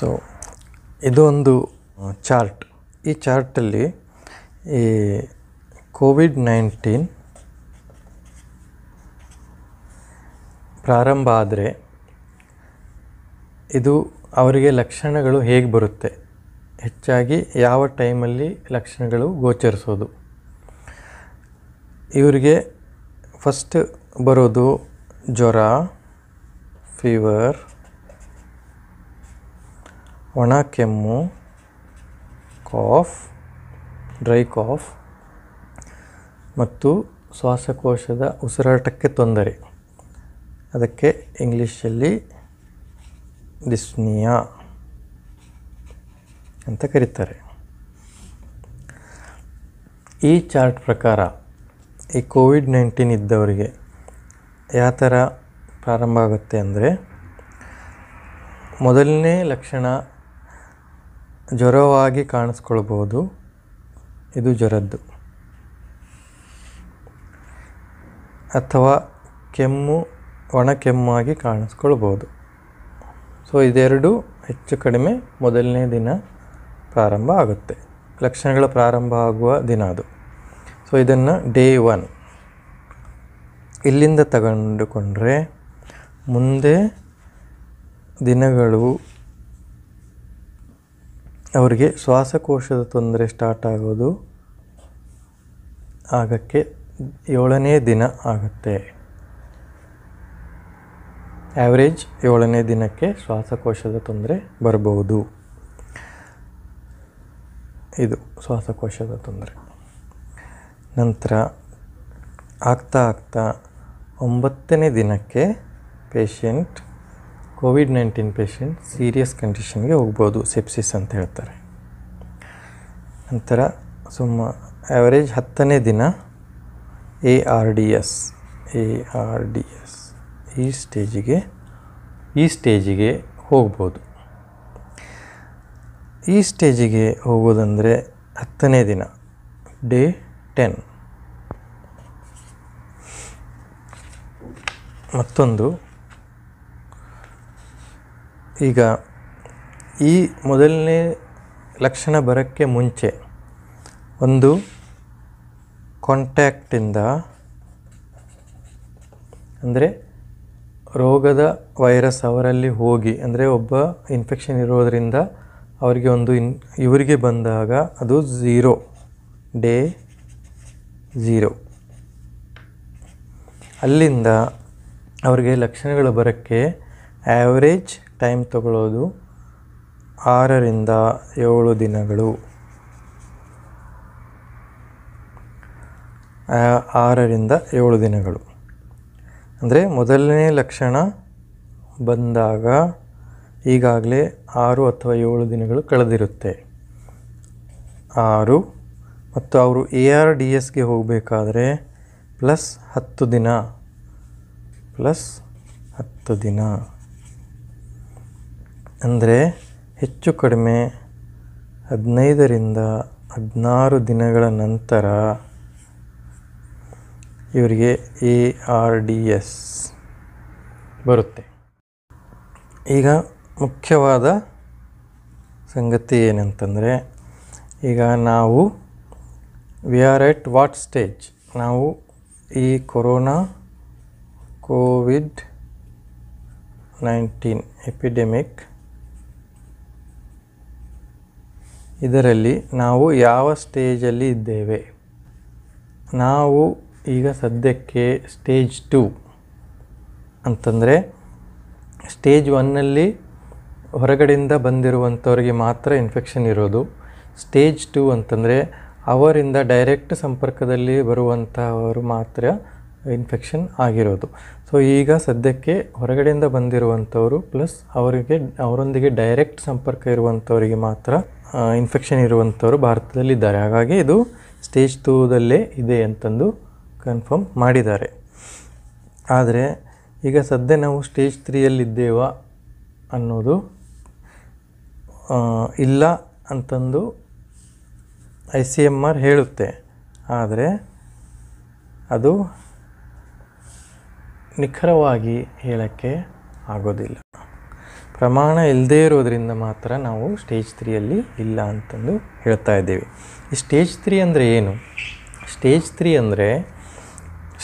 so ಇದು ಒಂದು chart ಈ ಚಾರ್ಟಲ್ಲಿ ಈ ಕೋವಿಡ್ ನೈನ್ಟೀನ್ ಪ್ರಾರಂಭ ಆದರೆ ಇದು ಅವರಿಗೆ ಲಕ್ಷಣಗಳು ಹೇಗೆ ಬರುತ್ತೆ ಹೆಚ್ಚಾಗಿ ಯಾವ ಟೈಮಲ್ಲಿ ಲಕ್ಷಣಗಳು ಗೋಚರಿಸೋದು ಇವರಿಗೆ ಫಸ್ಟ್ ಬರೋದು ಜ್ವರ ಫೀವರ್ ಒಣ ಕೆಮ್ಮು ಕಾಫ್ ಡ್ರೈ ಕಾಫ್ ಮತ್ತು ಶ್ವಾಸಕೋಶದ ಉಸಿರಾಟಕ್ಕೆ ತೊಂದರೆ ಅದಕ್ಕೆ ಇಂಗ್ಲೀಷಲ್ಲಿ ಡಿಸ್ನಿಯಾ ಅಂತ ಕರೀತಾರೆ ಈ ಚಾರ್ಟ್ ಪ್ರಕಾರ ಈ ಕೋವಿಡ್ ನೈನ್ಟೀನ್ ಇದ್ದವರಿಗೆ ಯಾವ ಥರ ಪ್ರಾರಂಭ ಆಗುತ್ತೆ ಅಂದರೆ ಮೊದಲನೇ ಲಕ್ಷಣ ಜ್ವರವಾಗಿ ಕಾಣಿಸ್ಕೊಳ್ಬೋದು ಇದು ಜ್ವರದ್ದು ಅಥವಾ ಕೆಮ್ಮು ಒಣ ಕೆಮ್ಮಾಗಿ ಕಾಣಿಸ್ಕೊಳ್ಬೋದು ಸೊ ಇದೆರಡು ಹೆಚ್ಚು ಕಡಿಮೆ ಮೊದಲನೇ ದಿನ ಪ್ರಾರಂಭ ಆಗುತ್ತೆ ಲಕ್ಷಣಗಳ ಪ್ರಾರಂಭ ಆಗುವ ದಿನ ಅದು ಸೊ ಇದನ್ನು ಡೇ ಒನ್ ಇಲ್ಲಿಂದ ತಗೊಂಡುಕೊಂಡ್ರೆ ಮುಂದೆ ದಿನಗಳು ಅವರಿಗೆ ಶ್ವಾಸಕೋಶದ ತೊಂದರೆ ಸ್ಟಾರ್ಟ್ ಆಗೋದು ಆಗಕ್ಕೆ ಏಳನೇ ದಿನ ಆಗುತ್ತೆ ಆ್ಯಾವ್ರೇಜ್ ಏಳನೇ ದಿನಕ್ಕೆ ಶ್ವಾಸಕೋಶದ ತೊಂದರೆ ಬರಬಹುದು ಇದು ಶ್ವಾಸಕೋಶದ ತೊಂದರೆ ನಂತರ ಆಗ್ತಾ ಆಗ್ತಾ ಒಂಬತ್ತನೇ ದಿನಕ್ಕೆ patient COVID nineteen patient serious ಕಂಡೀಷನ್ಗೆ ಹೋಗ್ಬೋದು ಸೆಪ್ಸಿಸ್ ಅಂತ ಹೇಳ್ತಾರೆ ನಂತರ ಸುಮ್ಮ ಆ್ಯಾವರೇಜ್ ಹತ್ತನೇ ದಿನ A R D S A R D S ಈ ಸ್ಟೇಜಿಗೆ ಈ ಸ್ಟೇಜಿಗೆ ಹೋಗ್ಬೋದು ಈ ಸ್ಟೇಜಿಗೆ ಹೋಗೋದಂದರೆ ಹತ್ತನೇ ದಿನ ಡೇ ಟೆನ್ ಮತ್ತೊಂದು ಈಗ ಈ ಮೊದಲನೇ ಲಕ್ಷಣ ಬರೋಕ್ಕೆ ಮುಂಚೆ ಒಂದು ಕಾಂಟ್ಯಾಕ್ಟಿಂದ ಅಂದರೆ ರೋಗದ ವೈರಸ್ ಅವರಲ್ಲಿ ಹೋಗಿ ಅಂದರೆ ಒಬ್ಬ ಇನ್ಫೆಕ್ಷನ್ ಇರೋದರಿಂದ ಅವರಿಗೆ ಒಂದು ಇನ್ ಇವರಿಗೆ ಬಂದಾಗ ಅದು ಝೀರೋ ಡೇ ಝೀರೋ ಅಲ್ಲಿಂದ ಅವರಿಗೆ ಲಕ್ಷಣಗಳು ಬರೋಕ್ಕೆ ಆ್ಯಾವ್ರೇಜ್ ಟೈಮ್ ತಗೊಳ್ಳೋದು ಆರರಿಂದ ಏಳು ದಿನಗಳು ಆರರಿಂದ ಏಳು ದಿನಗಳು ಅಂದರೆ ಮೊದಲನೇ ಲಕ್ಷಣ ಬಂದಾಗ ಈಗಾಗಲೇ ಆರು ಅಥವಾ ಏಳು ದಿನಗಳು ಕಳೆದಿರುತ್ತೆ ಆರು ಮತ್ತು ಅವರು ಎ ಆರ್ ಡಿ ಎಸ್ಗೆ ಹೋಗಬೇಕಾದ್ರೆ ಪ್ಲಸ್ ಹತ್ತು ದಿನ ಪ್ಲಸ್ ಹತ್ತು ದಿನ ಅಂದರೆ ಹೆಚ್ಚು ಕಡಿಮೆ ಹದಿನೈದರಿಂದ ಹದಿನಾರು ದಿನಗಳ ನಂತರ ಇವರಿಗೆ ಎ ಆರ್ ಡಿ ಎಸ್ ಬರುತ್ತೆ ಈಗ ಮುಖ್ಯವಾದ ಸಂಗತಿ ಏನಂತಂದರೆ ಈಗ ನಾವು we are at what stage ನಾವು ಈ ಕೊರೋನಾ ಕೋವಿಡ್ ನೈನ್ಟೀನ್ ಎಪಿಡೆಮಿಕ್ ಇದರಲ್ಲಿ ನಾವು ಯಾವ ಸ್ಟೇಜಲ್ಲಿ ಇದ್ದೇವೆ ನಾವು ಈಗ ಸದ್ಯಕ್ಕೆ ಸ್ಟೇಜ್ ಟು ಅಂತಂದರೆ ಸ್ಟೇಜ್ ಒನ್ನಲ್ಲಿ ಹೊರಗಡೆಯಿಂದ ಬಂದಿರುವಂಥವ್ರಿಗೆ ಮಾತ್ರ ಇನ್ಫೆಕ್ಷನ್ ಇರೋದು ಸ್ಟೇಜ್ ಟು ಅಂತಂದರೆ ಅವರಿಂದ ಡೈರೆಕ್ಟ್ ಸಂಪರ್ಕದಲ್ಲಿ ಬರುವಂಥವರು ಮಾತ್ರ ಇನ್ಫೆಕ್ಷನ್ ಆಗಿರೋದು ಸೊ ಈಗ ಸದ್ಯಕ್ಕೆ ಹೊರಗಡೆಯಿಂದ ಬಂದಿರುವಂಥವರು ಪ್ಲಸ್ ಅವರಿಗೆ ಅವರೊಂದಿಗೆ ಡೈರೆಕ್ಟ್ ಸಂಪರ್ಕ ಇರುವಂಥವರಿಗೆ ಮಾತ್ರ ಇನ್ಫೆಕ್ಷನ್ ಇರುವಂಥವರು ಭಾರತದಲ್ಲಿದ್ದಾರೆ ಹಾಗಾಗಿ ಇದು ಸ್ಟೇಜ್ ಟೂದಲ್ಲೇ ಇದೆ ಅಂತಂದು ಕನ್ಫರ್ಮ್ ಮಾಡಿದ್ದಾರೆ ಆದರೆ ಈಗ ಸದ್ಯ ನಾವು ಸ್ಟೇಜ್ ತ್ರೀಯಲ್ಲಿದ್ದೇವಾ ಅನ್ನೋದು ಇಲ್ಲ ಅಂತಂದು ಐ ಸಿ ಎಮ್ ಆರ್ ಹೇಳುತ್ತೆ ಆದರೆ ಅದು ನಿಖರವಾಗಿ ಹೇಳೋಕ್ಕೆ ಆಗೋದಿಲ್ಲ ಪ್ರಮಾಣ ಇಲ್ಲದೇ ಇರೋದರಿಂದ ಮಾತ್ರ ನಾವು ಸ್ಟೇಜ್ ತ್ರೀಯಲ್ಲಿ ಇಲ್ಲ ಅಂತಂದು ಹೇಳ್ತಾ ಇದ್ದೀವಿ ಈ ಸ್ಟೇಜ್ ತ್ರೀ ಅಂದರೆ ಏನು ಸ್ಟೇಜ್ ತ್ರೀ ಅಂದರೆ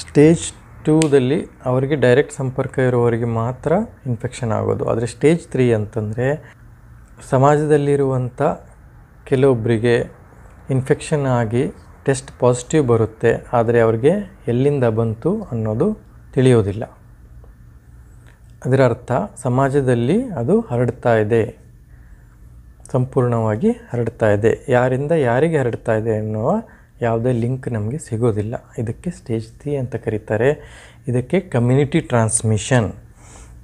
ಸ್ಟೇಜ್ ಟೂದಲ್ಲಿ ಅವರಿಗೆ ಡೈರೆಕ್ಟ್ ಸಂಪರ್ಕ ಇರುವವರಿಗೆ ಮಾತ್ರ ಇನ್ಫೆಕ್ಷನ್ ಆಗೋದು ಆದರೆ ಸ್ಟೇಜ್ ತ್ರೀ ಅಂತಂದರೆ ಸಮಾಜದಲ್ಲಿರುವಂಥ ಕೆಲವೊಬ್ಬರಿಗೆ ಇನ್ಫೆಕ್ಷನ್ ಆಗಿ ಟೆಸ್ಟ್ ಪಾಸಿಟಿವ್ ಬರುತ್ತೆ ಆದರೆ ಅವ್ರಿಗೆ ಎಲ್ಲಿಂದ ಬಂತು ಅನ್ನೋದು ತಿಳಿಯೋದಿಲ್ಲ ಅದರ ಅರ್ಥ ಸಮಾಜದಲ್ಲಿ ಅದು ಹರಡ್ತಾ ಇದೆ ಸಂಪೂರ್ಣವಾಗಿ ಹರಡ್ತಾ ಇದೆ ಯಾರಿಂದ ಯಾರಿಗೆ ಹರಡ್ತಾ ಇದೆ ಅನ್ನುವ ಯಾವುದೇ ಲಿಂಕ್ ನಮಗೆ ಸಿಗೋದಿಲ್ಲ ಇದಕ್ಕೆ ಸ್ಟೇಜ್ ತ್ರೀ ಅಂತ ಕರೀತಾರೆ ಇದಕ್ಕೆ ಕಮ್ಯುನಿಟಿ ಟ್ರಾನ್ಸ್ಮಿಷನ್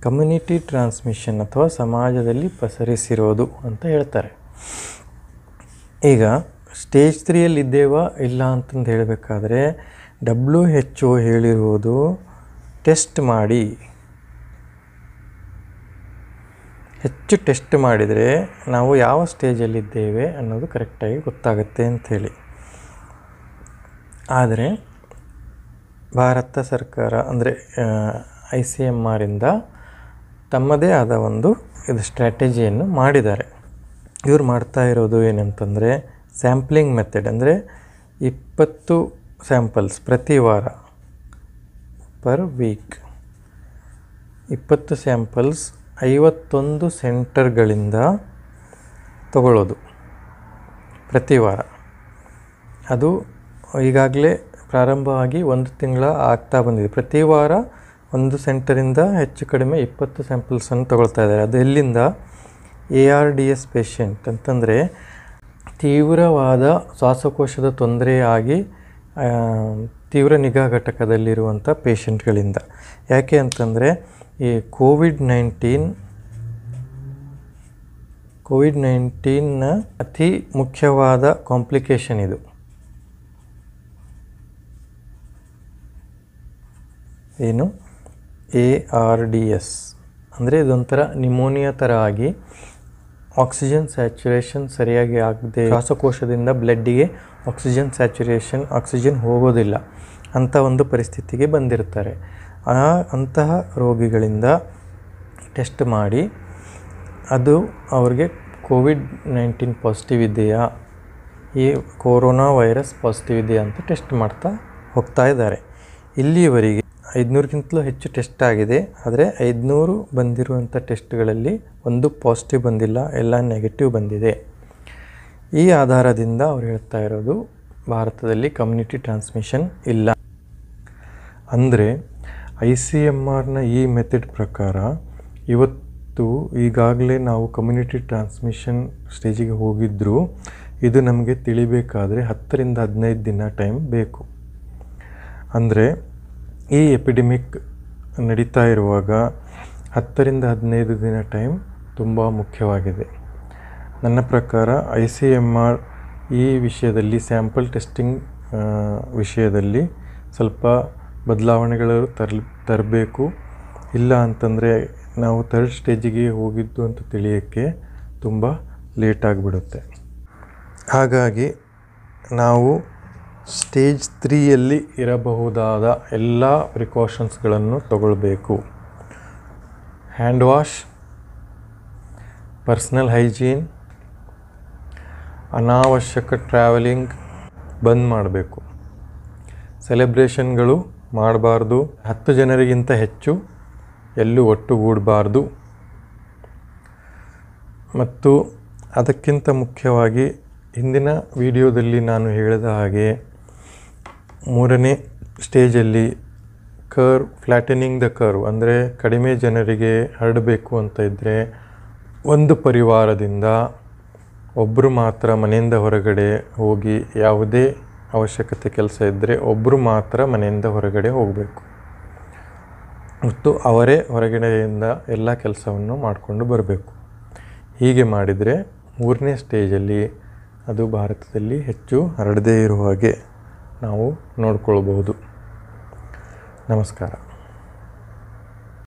ಕಮ್ಯುನಿಟಿ ಟ್ರಾನ್ಸ್ಮಿಷನ್ ಅಥವಾ ಸಮಾಜದಲ್ಲಿ ಪಸರಿಸಿರೋದು ಅಂತ ಹೇಳ್ತಾರೆ ಈಗ ಸ್ಟೇಜ್ ತ್ರೀಯಲ್ಲಿದ್ದೇವಾ ಇಲ್ಲ ಅಂತಂದು ಹೇಳಬೇಕಾದ್ರೆ ಡಬ್ಲ್ಯೂ ಹೆಚ್ ಓ ಹೇಳಿರುವುದು ಟೆಸ್ಟ್ ಮಾಡಿ ಹೆಚ್ಚು ಟೆಸ್ಟ್ ಮಾಡಿದರೆ ನಾವು ಯಾವ ಸ್ಟೇಜಲ್ಲಿದ್ದೇವೆ ಅನ್ನೋದು ಕರೆಕ್ಟಾಗಿ ಗೊತ್ತಾಗುತ್ತೆ ಅಂಥೇಳಿ ಆದರೆ ಭಾರತ ಸರ್ಕಾರ ಅಂದರೆ ಐ ಸಿ ಎಮ್ ಆರಿಂದ ತಮ್ಮದೇ ಆದ ಒಂದು ಇದು ಸ್ಟ್ರಾಟಜಿಯನ್ನು ಮಾಡಿದ್ದಾರೆ ಇವ್ರು ಮಾಡ್ತಾ ಇರೋದು ಏನಂತಂದರೆ ಸ್ಯಾಂಪ್ಲಿಂಗ್ ಮೆಥಡ್ ಅಂದರೆ ಇಪ್ಪತ್ತು ಸ್ಯಾಂಪಲ್ಸ್ ಪ್ರತಿ ವಾರ ಪರ್ ವೀಕ್ ಇಪ್ಪತ್ತು ಸ್ಯಾಂಪಲ್ಸ್ ಐವತ್ತೊಂದು ಸೆಂಟರ್ಗಳಿಂದ ತಗೊಳ್ಳೋದು ಪ್ರತಿ ವಾರ ಅದು ಈಗಾಗಲೇ ಪ್ರಾರಂಭವಾಗಿ ಒಂದು ತಿಂಗಳ ಆಗ್ತಾ ಬಂದಿದೆ ಪ್ರತಿ ವಾರ ಒಂದು ಸೆಂಟರಿಂದ ಹೆಚ್ಚು ಕಡಿಮೆ ಇಪ್ಪತ್ತು ಸ್ಯಾಂಪಲ್ಸನ್ನು ತಗೊಳ್ತಾ ಇದ್ದಾರೆ ಅದು ಎಲ್ಲಿಂದ A R D S patient ಅಂತಂದರೆ ತೀವ್ರವಾದ ಶ್ವಾಸಕೋಶದ ತೊಂದರೆಯಾಗಿ ತೀವ್ರ ನಿಗಾ ಘಟಕದಲ್ಲಿರುವಂಥ ಪೇಷಂಟ್ಗಳಿಂದ ಯಾಕೆ ಅಂತಂದರೆ ಈ ಕೋವಿಡ್ ನೈನ್ಟೀನ್ ಕೋವಿಡ್ ನೈನ್ಟೀನ್ನ ಅತಿ ಮುಖ್ಯವಾದ ಕಾಂಪ್ಲಿಕೇಶನ್ ಇದು ಏನು ಎ ಆರ್ ಡಿ ಎಸ್ ಅಂದರೆ ಇದೊಂಥರ ನಿಮೋನಿಯಾ ಥರ ಆಗಿ ಆಕ್ಸಿಜನ್ ಸ್ಯಾಚುರೇಷನ್ ಸರಿಯಾಗಿ ಆಗದೆ ಶ್ವಾಸಕೋಶದಿಂದ ಬ್ಲಡ್ಡಿಗೆ ಆಕ್ಸಿಜನ್ ಸ್ಯಾಚುರೇಷನ್ ಆಕ್ಸಿಜನ್ ಹೋಗೋದಿಲ್ಲ ಅಂಥ ಒಂದು ಪರಿಸ್ಥಿತಿಗೆ ಬಂದಿರ್ತಾರೆ ಅಂತಹ ರೋಗಿಗಳಿಂದ ಟೆಸ್ಟ್ ಮಾಡಿ ಅದು ಅವ್ರಿಗೆ ಕೋವಿಡ್ ನೈನ್ಟೀನ್ ಪಾಸಿಟಿವ್ ಇದೆಯಾ ಈ ಕೊರೋನಾ ವೈರಸ್ ಪಾಸಿಟಿವ್ ಇದೆಯಾ ಅಂತ ಟೆಸ್ಟ್ ಮಾಡ್ತಾ ಹೋಗ್ತಾ ಇದ್ದಾರೆ ಇಲ್ಲಿಯವರೆಗೆ ಐದುನೂರಕ್ಕಿಂತಲೂ ಹೆಚ್ಚು ಟೆಸ್ಟ್ ಆಗಿದೆ ಆದರೆ ಐದುನೂರು ಬಂದಿರುವಂಥ ಟೆಸ್ಟ್ಗಳಲ್ಲಿ ಒಂದು ಪಾಸಿಟಿವ್ ಬಂದಿಲ್ಲ ಎಲ್ಲ ನೆಗೆಟಿವ್ ಬಂದಿದೆ ಈ ಆಧಾರದಿಂದ ಅವ್ರು ಹೇಳ್ತಾ ಇರೋದು ಭಾರತದಲ್ಲಿ ಕಮ್ಯುನಿಟಿ ಟ್ರಾನ್ಸ್ಮಿಷನ್ ಇಲ್ಲ ಅಂದರೆ ಐ ಸಿ ಎಮ್ ಆರ್ನ ಈ ಮೆಥಡ್ ಪ್ರಕಾರ ಇವತ್ತು ಈಗಾಗಲೇ ನಾವು ಕಮ್ಯುನಿಟಿ ಟ್ರಾನ್ಸ್ಮಿಷನ್ ಸ್ಟೇಜಿಗೆ ಹೋಗಿದ್ದರೂ ಇದು ನಮಗೆ ತಿಳಿಬೇಕಾದರೆ ಹತ್ತರಿಂದ ಹದಿನೈದು ದಿನ ಟೈಮ್ ಬೇಕು ಅಂದರೆ ಈ ಎಪಿಡೆಮಿಕ್ ನಡೀತಾ ಇರುವಾಗ ಹತ್ತರಿಂದ ಹದಿನೈದು ದಿನ ಟೈಮ್ ತುಂಬ ಮುಖ್ಯವಾಗಿದೆ ನನ್ನ ಪ್ರಕಾರ ಐ ಸಿ ಎಮ್ ಆರ್ ಈ ವಿಷಯದಲ್ಲಿ ಸ್ಯಾಂಪಲ್ ಟೆಸ್ಟಿಂಗ್ ವಿಷಯದಲ್ಲಿ ಸ್ವಲ್ಪ ಬದಲಾವಣೆಗಳು ತರಲಿ ತರಬೇಕು ಇಲ್ಲ ಅಂತಂದರೆ ನಾವು ಥರ್ಡ್ ಸ್ಟೇಜಿಗೆ ಹೋಗಿದ್ದು ಅಂತ ತಿಳಿಯೋಕ್ಕೆ ತುಂಬ ಲೇಟಾಗಿಬಿಡುತ್ತೆ ಹಾಗಾಗಿ ನಾವು ಸ್ಟೇಜ್ ತ್ರೀಯಲ್ಲಿ ಇರಬಹುದಾದ ಎಲ್ಲ ಪ್ರಿಕಾಷನ್ಸ್ಗಳನ್ನು ತಗೊಳ್ಬೇಕು ಹ್ಯಾಂಡ್ ವಾಶ್ ಪರ್ಸ್ನಲ್ ಹೈಜೀನ್ ಅನಾವಶ್ಯಕ ಟ್ರಾವೆಲಿಂಗ್ ಬಂದ್ ಮಾಡಬೇಕು ಸೆಲೆಬ್ರೇಷನ್ಗಳು ಮಾಡಬಾರ್ದು ಹತ್ತು ಜನರಿಗಿಂತ ಹೆಚ್ಚು ಎಲ್ಲೂ ಒಟ್ಟುಗೂಡಬಾರ್ದು ಮತ್ತು ಅದಕ್ಕಿಂತ ಮುಖ್ಯವಾಗಿ ಹಿಂದಿನ ವಿಡಿಯೋದಲ್ಲಿ ನಾನು ಹೇಳಿದ ಹಾಗೆ ಮೂರನೇ ಸ್ಟೇಜಲ್ಲಿ ಕರ್ವ್ ಫ್ಲ್ಯಾಟನಿಂಗ್ ದ ಕರ್ವ್ ಅಂದರೆ ಕಡಿಮೆ ಜನರಿಗೆ ಹರಡಬೇಕು ಅಂತ ಇದ್ದರೆ ಒಂದು ಪರಿವಾರದಿಂದ ಒಬ್ಬರು ಮಾತ್ರ ಮನೆಯಿಂದ ಹೊರಗಡೆ ಹೋಗಿ ಯಾವುದೇ ಅವಶ್ಯಕತೆ ಕೆಲಸ ಇದ್ದರೆ ಒಬ್ಬರು ಮಾತ್ರ ಮನೆಯಿಂದ ಹೊರಗಡೆ ಹೋಗಬೇಕು ಮತ್ತು ಅವರೇ ಹೊರಗಡೆಯಿಂದ ಎಲ್ಲ ಕೆಲಸವನ್ನು ಮಾಡಿಕೊಂಡು ಬರಬೇಕು ಹೀಗೆ ಮಾಡಿದರೆ ಮೂರನೇ ಸ್ಟೇಜಲ್ಲಿ ಅದು ಭಾರತದಲ್ಲಿ ಹೆಚ್ಚು ಹರಡದೇ ಇರುವ ಹಾಗೆ ನಾವು ನೋಡ್ಕೊಳ್ಬೋದು ನಮಸ್ಕಾರ